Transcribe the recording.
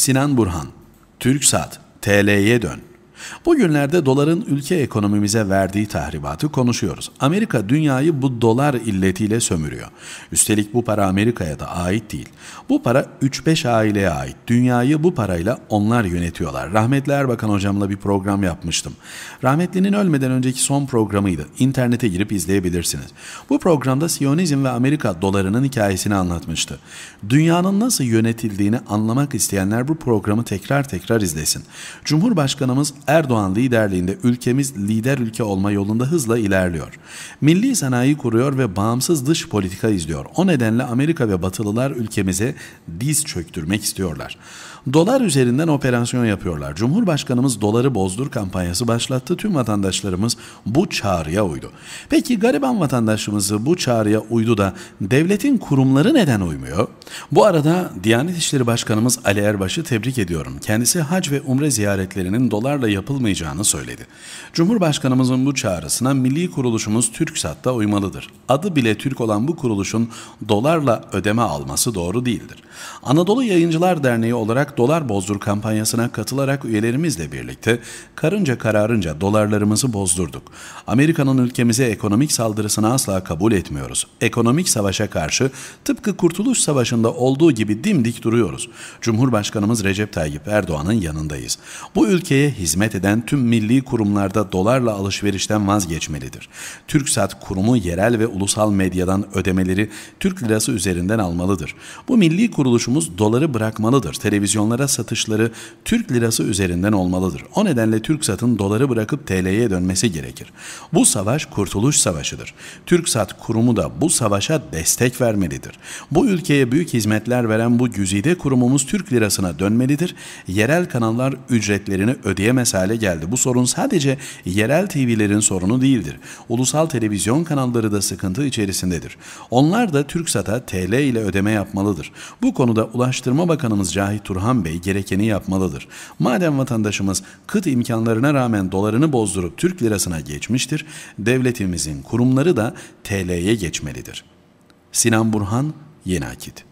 Sinan Burhan, Türk Saat, TL'ye dön. Bugünlerde doların ülke ekonomimize verdiği tahribatı konuşuyoruz. Amerika dünyayı bu dolar illetiyle sömürüyor. Üstelik bu para Amerika'ya da ait değil. Bu para 3-5 aileye ait. Dünyayı bu parayla onlar yönetiyorlar. Rahmetli Erbakan hocamla bir program yapmıştım. Rahmetlinin ölmeden önceki son programıydı. İnternete girip izleyebilirsiniz. Bu programda Siyonizm ve Amerika dolarının hikayesini anlatmıştı. Dünyanın nasıl yönetildiğini anlamak isteyenler bu programı tekrar tekrar izlesin. Cumhurbaşkanımız Erdoğan liderliğinde ülkemiz lider ülke olma yolunda hızla ilerliyor. Milli sanayi kuruyor ve bağımsız dış politika izliyor. O nedenle Amerika ve Batılılar ülkemize diz çöktürmek istiyorlar. Dolar üzerinden operasyon yapıyorlar. Cumhurbaşkanımız doları bozdur kampanyası başlattı. Tüm vatandaşlarımız bu çağrıya uydu. Peki gariban vatandaşımızı bu çağrıya uydu da devletin kurumları neden uymuyor? Bu arada Diyanet İşleri Başkanımız Ali Erbaş'ı tebrik ediyorum. Kendisi hac ve umre ziyaretlerinin dolarla yapılmayacağını söyledi. Cumhurbaşkanımızın bu çağrısına milli kuruluşumuz TürkSat da uymalıdır. Adı bile Türk olan bu kuruluşun dolarla ödeme alması doğru değildir. Anadolu Yayıncılar Derneği olarak dolar bozdur kampanyasına katılarak üyelerimizle birlikte karınca kararınca dolarlarımızı bozdurduk. Amerika'nın ülkemize ekonomik saldırısını asla kabul etmiyoruz. Ekonomik savaşa karşı tıpkı Kurtuluş Savaşı'nda olduğu gibi dimdik duruyoruz. Cumhurbaşkanımız Recep Tayyip Erdoğan'ın yanındayız. Bu ülkeye hizmet hizmet eden tüm milli kurumlarda dolarla alışverişten vazgeçmelidir. TürkSat kurumu yerel ve ulusal medyadan ödemeleri Türk lirası üzerinden almalıdır. Bu milli kuruluşumuz doları bırakmalıdır. Televizyonlara satışları Türk lirası üzerinden olmalıdır. O nedenle TürkSat'ın doları bırakıp TL'ye dönmesi gerekir. Bu savaş kurtuluş savaşıdır. TürkSat kurumu da bu savaşa destek vermelidir. Bu ülkeye büyük hizmetler veren bu güzide kurumumuz Türk lirasına dönmelidir. Yerel kanallar ücretlerini ödeyemez hale geldi. Bu sorun sadece yerel TV'lerin sorunu değildir. Ulusal televizyon kanalları da sıkıntı içerisindedir. Onlar da TürkSat'a TL ile ödeme yapmalıdır. Bu konuda Ulaştırma Bakanımız Cahit Turhan Bey gerekeni yapmalıdır. Madem vatandaşımız kıt imkanlarına rağmen dolarını bozdurup Türk lirasına geçmiştir, devletimizin kurumları da TL'ye geçmelidir. Sinan Burhan, Yeni Akit